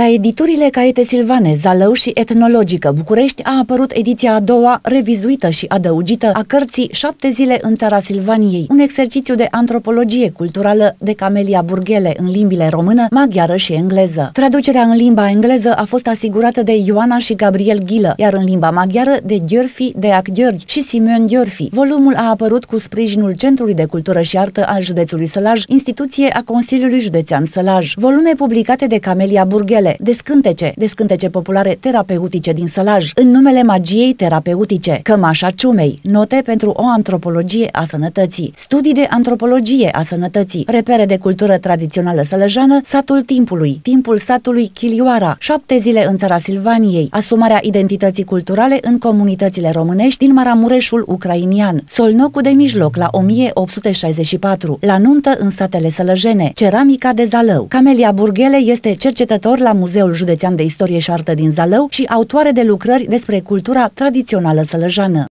La editurile Caete Silvane, Zalău și Etnologică București a apărut ediția a doua, revizuită și adăugită a cărții Șapte zile în țara Silvaniei, un exercițiu de antropologie culturală de Camelia Burghele în limbile română, maghiară și engleză. Traducerea în limba engleză a fost asigurată de Ioana și Gabriel Ghilă, iar în limba maghiară de Gheorfi, Deac Gheorghi și Simeon Gheorfi. Volumul a apărut cu sprijinul Centrului de Cultură și Artă al județului Sălaj, instituție a Consiliului Județean Sălaj. Volume publicate de Camelia Burghele cântările, de scântece, de scântece populare terapeutice din sălaj, în numele magiei terapeutice, cămașa ciumei, note pentru o antropologie a sănătății, studii de antropologie a sănătății, repere de cultură tradițională sălăjană, satul timpului, timpul satului Chilioara, șapte zile în țara Silvaniei, asumarea identității culturale în comunitățile românești din Maramureșul ucrainian, Solnocul de mijloc la 1864, la nuntă în satele sălăjene, ceramica de Zalău. Camelia Burghele este cercetător la Muzeul Județean de Istorie și Artă din Zalău și autoare de lucrări despre cultura tradițională sălăjană.